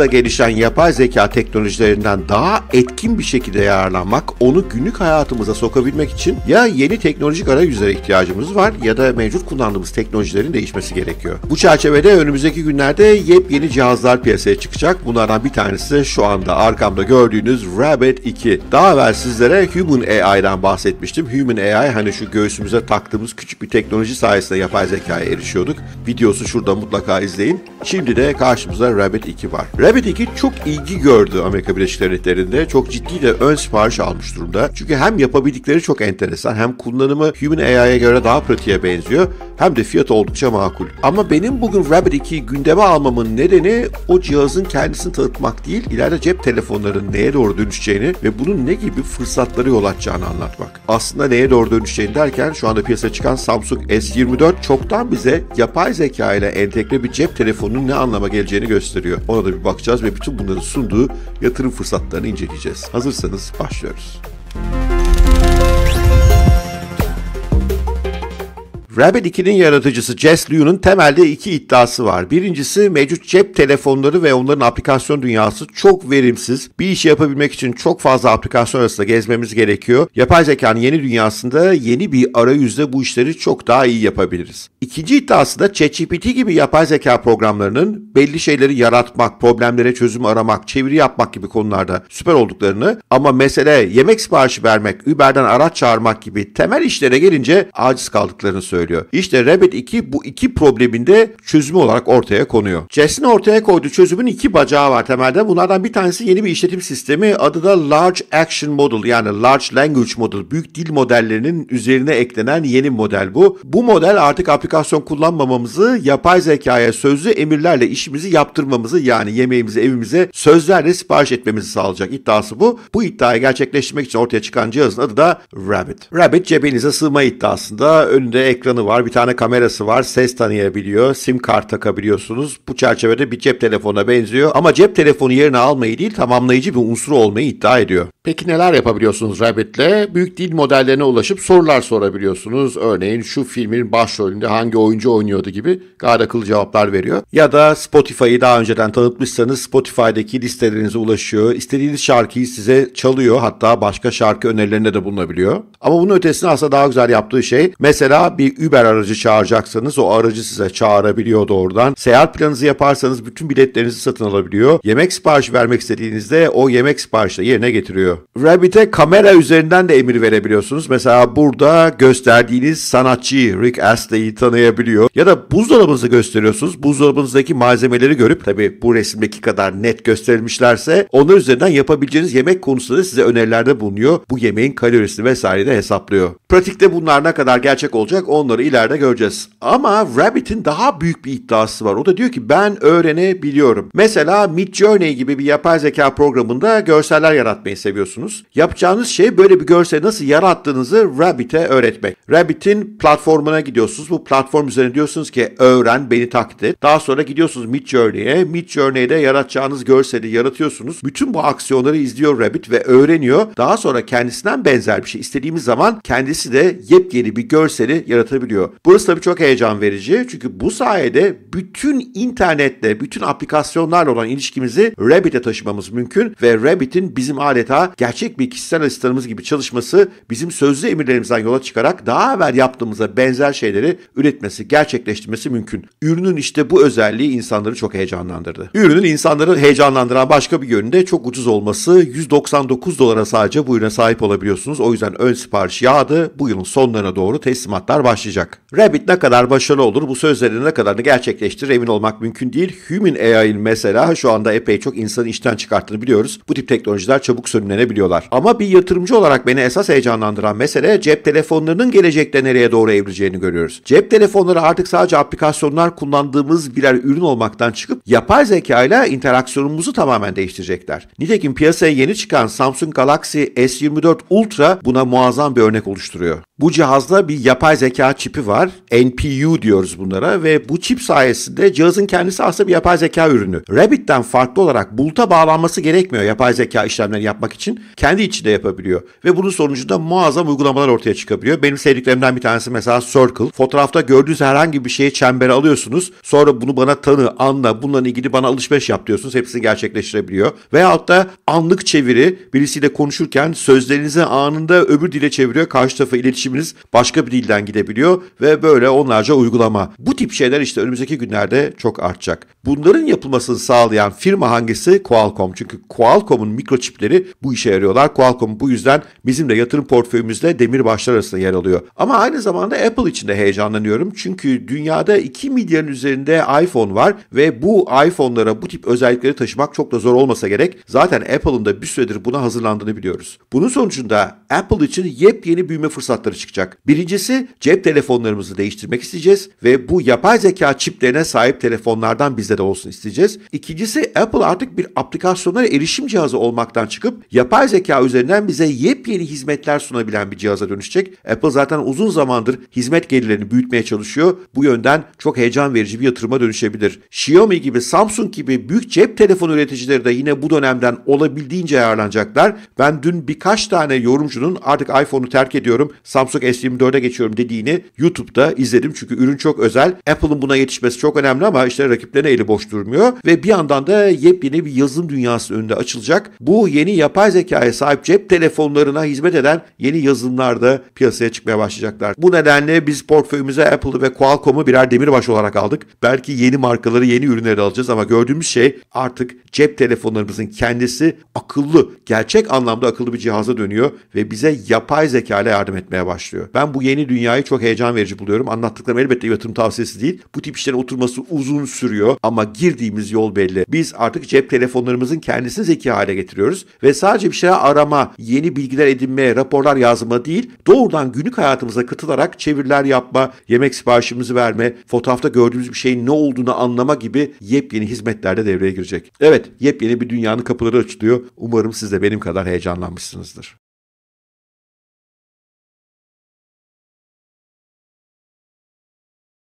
hızla gelişen yapay zeka teknolojilerinden daha etkin bir şekilde yararlanmak, onu günlük hayatımıza sokabilmek için ya yeni teknolojik arayüzlere ihtiyacımız var ya da mevcut kullandığımız teknolojilerin değişmesi gerekiyor. Bu çerçevede önümüzdeki günlerde yepyeni cihazlar piyasaya çıkacak. Bunlardan bir tanesi şu anda arkamda gördüğünüz Rabbit 2. Daha evvel sizlere Human AI'dan bahsetmiştim. Human AI hani şu göğsümüze taktığımız küçük bir teknoloji sayesinde yapay zekaya erişiyorduk. Videosu şurada mutlaka izleyin. Şimdi de karşımıza Rabbit 2 var. Rabbit 2 çok ilgi gördü Amerika Birleşik Devletleri'nde. Çok ciddi de ön sipariş almış durumda. Çünkü hem yapabildikleri çok enteresan hem kullanımı Human AI'ye göre daha pratiğe benziyor hem de fiyat oldukça makul. Ama benim bugün Rabbit 2'yi gündeme almamın nedeni o cihazın kendisini tanıtmak değil, ileride cep telefonlarının neye doğru dönüşeceğini ve bunun ne gibi fırsatları yol açacağını anlatmak. Aslında neye doğru dönüşeceğini derken şu anda piyasaya çıkan Samsung S24 çoktan bize yapay zeka ile entegre bir cep telefonunun ne anlama geleceğini gösteriyor. Ona da bir bak bakacağız ve bütün bunların sunduğu yatırım fırsatlarını inceleyeceğiz. Hazırsanız başlıyoruz. Müzik Rabbit 2'nin yaratıcısı Jess Liu'nun temelde iki iddiası var. Birincisi mevcut cep telefonları ve onların aplikasyon dünyası çok verimsiz. Bir işi yapabilmek için çok fazla aplikasyon arasında gezmemiz gerekiyor. Yapay zekanın yeni dünyasında yeni bir arayüzde bu işleri çok daha iyi yapabiliriz. İkinci iddiası da ChatGPT gibi yapay zeka programlarının belli şeyleri yaratmak, problemlere çözüm aramak, çeviri yapmak gibi konularda süper olduklarını ama mesele yemek siparişi vermek, Uber'den araç çağırmak gibi temel işlere gelince aciz kaldıklarını söylüyor söylüyor. İşte Rabbit 2 bu iki probleminde çözümü olarak ortaya konuyor. Jason ortaya koyduğu çözümün iki bacağı var temelde. Bunlardan bir tanesi yeni bir işletim sistemi. Adı da Large Action Model yani Large Language Model. Büyük dil modellerinin üzerine eklenen yeni model bu. Bu model artık aplikasyon kullanmamamızı yapay zekaya sözlü emirlerle işimizi yaptırmamızı yani yemeğimizi evimize sözlerle sipariş etmemizi sağlayacak iddiası bu. Bu iddiayı gerçekleştirmek için ortaya çıkan cihazın adı da Rabbit. Rabbit cebinize sığma iddiasında önünde ekran ekranı var, bir tane kamerası var, ses tanıyabiliyor, sim kart takabiliyorsunuz. Bu çerçevede bir cep telefonuna benziyor ama cep telefonu yerine almayı değil tamamlayıcı bir unsur olmayı iddia ediyor. Peki neler yapabiliyorsunuz Rabbit'le? Büyük dil modellerine ulaşıp sorular sorabiliyorsunuz. Örneğin şu filmin başrolünde hangi oyuncu oynuyordu gibi gayet akıllı cevaplar veriyor. Ya da Spotify'ı daha önceden tanıtmışsanız Spotify'daki listelerinize ulaşıyor. İstediğiniz şarkıyı size çalıyor. Hatta başka şarkı önerilerinde de bulunabiliyor. Ama bunun ötesinde aslında daha güzel yaptığı şey mesela bir Uber aracı çağıracaksanız o aracı size çağırabiliyor doğrudan. Seyahat planınızı yaparsanız bütün biletlerinizi satın alabiliyor. Yemek siparişi vermek istediğinizde o yemek siparişi yerine getiriyor. Rabbit'e kamera üzerinden de emir verebiliyorsunuz. Mesela burada gösterdiğiniz sanatçıyı Rick Astley'i tanıyabiliyor. Ya da buzdolabınızı gösteriyorsunuz. Buzdolabınızdaki malzemeleri görüp tabi bu resimdeki kadar net gösterilmişlerse onlar üzerinden yapabileceğiniz yemek konusunda size önerilerde bulunuyor. Bu yemeğin kalorisini vesaire de hesaplıyor. Pratikte bunlar ne kadar gerçek olacak onu Onları ileride göreceğiz. Ama Rabbit'in daha büyük bir iddiası var. O da diyor ki ben öğrenebiliyorum. Mesela Midjourney gibi bir yapay zeka programında görseller yaratmayı seviyorsunuz. Yapacağınız şey böyle bir görseli nasıl yarattığınızı Rabbit'e öğretmek. Rabbit'in platformuna gidiyorsunuz. Bu platform üzerine diyorsunuz ki öğren, beni takdir. Daha sonra gidiyorsunuz Midjourney'e. Midjourney'de yaratacağınız görseli yaratıyorsunuz. Bütün bu aksiyonları izliyor Rabbit ve öğreniyor. Daha sonra kendisinden benzer bir şey istediğimiz zaman kendisi de yepyeni bir görseli yaratabiliyor oluşturabiliyor. Burası tabii çok heyecan verici çünkü bu sayede bütün internetle, bütün aplikasyonlarla olan ilişkimizi Rabbit'e taşımamız mümkün ve Rabbit'in bizim adeta gerçek bir kişisel asistanımız gibi çalışması bizim sözlü emirlerimizden yola çıkarak daha evvel yaptığımıza benzer şeyleri üretmesi, gerçekleştirmesi mümkün. Ürünün işte bu özelliği insanları çok heyecanlandırdı. Ürünün insanları heyecanlandıran başka bir yönünde çok ucuz olması 199 dolara sadece bu ürüne sahip olabiliyorsunuz. O yüzden ön sipariş yağdı. Bu yılın sonlarına doğru teslimatlar başlayacak başlayacak. Rabbit ne kadar başarılı olur, bu sözlerini ne kadarını gerçekleştirir emin olmak mümkün değil. Human AI'ın mesela şu anda epey çok insanı işten çıkarttığını biliyoruz. Bu tip teknolojiler çabuk sönümlenebiliyorlar. Ama bir yatırımcı olarak beni esas heyecanlandıran mesele cep telefonlarının gelecekte nereye doğru evrileceğini görüyoruz. Cep telefonları artık sadece aplikasyonlar kullandığımız birer ürün olmaktan çıkıp yapay zeka ile interaksiyonumuzu tamamen değiştirecekler. Nitekim piyasaya yeni çıkan Samsung Galaxy S24 Ultra buna muazzam bir örnek oluşturuyor. Bu cihazla bir yapay zeka çipi var. NPU diyoruz bunlara ve bu çip sayesinde cihazın kendisi aslında bir yapay zeka ürünü. Rabbit'ten farklı olarak buluta bağlanması gerekmiyor yapay zeka işlemlerini yapmak için. Kendi içinde yapabiliyor ve bunun sonucunda muazzam uygulamalar ortaya çıkabiliyor. Benim sevdiklerimden bir tanesi mesela Circle. Fotoğrafta gördüğünüz herhangi bir şeyi çembere alıyorsunuz. Sonra bunu bana tanı, anla, bununla ilgili bana alışveriş yap diyorsunuz. Hepsini gerçekleştirebiliyor. Veyahut da anlık çeviri birisiyle konuşurken sözlerinizi anında öbür dile çeviriyor. Karşı tarafa iletişiminiz başka bir dilden gidebiliyor yapılıyor ve böyle onlarca uygulama. Bu tip şeyler işte önümüzdeki günlerde çok artacak. Bunların yapılmasını sağlayan firma hangisi? Qualcomm. Çünkü Qualcomm'un mikroçipleri bu işe yarıyorlar. Qualcomm bu yüzden bizim de yatırım portföyümüzde demirbaşlar arasında yer alıyor. Ama aynı zamanda Apple için de heyecanlanıyorum. Çünkü dünyada 2 milyarın üzerinde iPhone var ve bu iPhone'lara bu tip özellikleri taşımak çok da zor olmasa gerek. Zaten Apple'ın da bir süredir buna hazırlandığını biliyoruz. Bunun sonucunda Apple için yepyeni büyüme fırsatları çıkacak. Birincisi cep telefonu telefonlarımızı değiştirmek isteyeceğiz ve bu yapay zeka çiplerine sahip telefonlardan bizde de olsun isteyeceğiz. İkincisi Apple artık bir aplikasyonlara erişim cihazı olmaktan çıkıp yapay zeka üzerinden bize yepyeni hizmetler sunabilen bir cihaza dönüşecek. Apple zaten uzun zamandır hizmet gelirlerini büyütmeye çalışıyor. Bu yönden çok heyecan verici bir yatırıma dönüşebilir. Xiaomi gibi Samsung gibi büyük cep telefonu üreticileri de yine bu dönemden olabildiğince yararlanacaklar. Ben dün birkaç tane yorumcunun artık iPhone'u terk ediyorum Samsung S24'e geçiyorum dediğini YouTube'da izledim. Çünkü ürün çok özel. Apple'ın buna yetişmesi çok önemli ama işte rakiplerine eli boş durmuyor. Ve bir yandan da yepyeni bir yazılım dünyası önünde açılacak. Bu yeni yapay zekaya sahip cep telefonlarına hizmet eden yeni yazılımlar da piyasaya çıkmaya başlayacaklar. Bu nedenle biz portföyümüze Apple'ı ve Qualcomm'u birer demirbaş olarak aldık. Belki yeni markaları, yeni ürünleri alacağız ama gördüğümüz şey artık cep telefonlarımızın kendisi akıllı, gerçek anlamda akıllı bir cihaza dönüyor ve bize yapay zeka ile yardım etmeye başlıyor. Ben bu yeni dünyayı çok heyecan verici buluyorum. Anlattıklarım elbette yatırım tavsiyesi değil. Bu tip işlerin oturması uzun sürüyor ama girdiğimiz yol belli. Biz artık cep telefonlarımızın kendisini zeki hale getiriyoruz ve sadece bir şeyler arama, yeni bilgiler edinme, raporlar yazma değil, doğrudan günlük hayatımıza katılarak çeviriler yapma, yemek siparişimizi verme, fotoğrafta gördüğümüz bir şeyin ne olduğunu anlama gibi yepyeni hizmetler de devreye girecek. Evet, yepyeni bir dünyanın kapıları açılıyor. Umarım siz de benim kadar heyecanlanmışsınızdır.